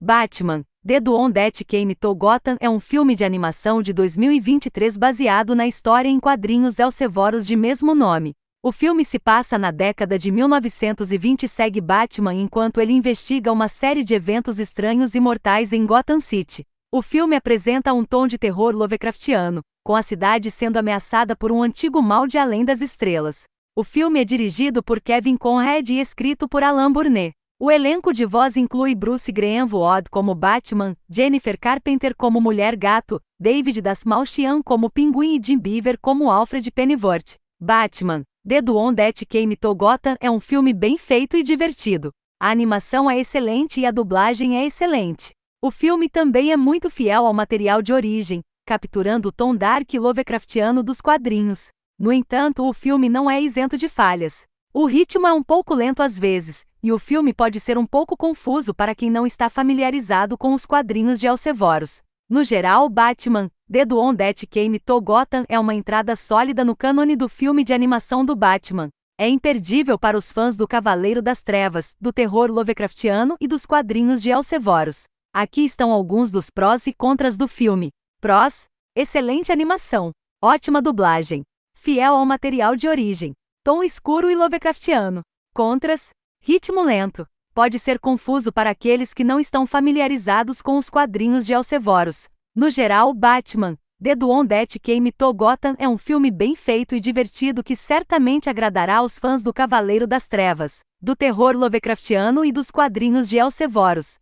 Batman, The Duon That Came to Gotham é um filme de animação de 2023 baseado na história em quadrinhos Elsevors de mesmo nome. O filme se passa na década de 1920 e segue Batman enquanto ele investiga uma série de eventos estranhos e mortais em Gotham City. O filme apresenta um tom de terror Lovecraftiano, com a cidade sendo ameaçada por um antigo mal de além das estrelas. O filme é dirigido por Kevin Conrad e escrito por Alain Burnet. O elenco de voz inclui Bruce Greenwood como Batman, Jennifer Carpenter como Mulher Gato, David Dasmalchian como Pinguim e Jim Beaver como Alfred Pennyworth. Batman, The Duon That Came to Gotham é um filme bem feito e divertido. A animação é excelente e a dublagem é excelente. O filme também é muito fiel ao material de origem, capturando o tom dark e Lovecraftiano dos quadrinhos. No entanto, o filme não é isento de falhas. O ritmo é um pouco lento às vezes, e o filme pode ser um pouco confuso para quem não está familiarizado com os quadrinhos de Alcevoros. No geral, Batman, The On That Came to Gotham é uma entrada sólida no cânone do filme de animação do Batman. É imperdível para os fãs do Cavaleiro das Trevas, do terror Lovecraftiano e dos quadrinhos de Alcevoros. Aqui estão alguns dos prós e contras do filme. Prós: excelente animação, ótima dublagem, fiel ao material de origem, tom escuro e Lovecraftiano. Contras, ritmo lento. Pode ser confuso para aqueles que não estão familiarizados com os quadrinhos de Alcevoros. No geral, Batman, The Duondette que imitou Gotham é um filme bem feito e divertido que certamente agradará aos fãs do Cavaleiro das Trevas, do terror Lovecraftiano e dos quadrinhos de Elsevoros.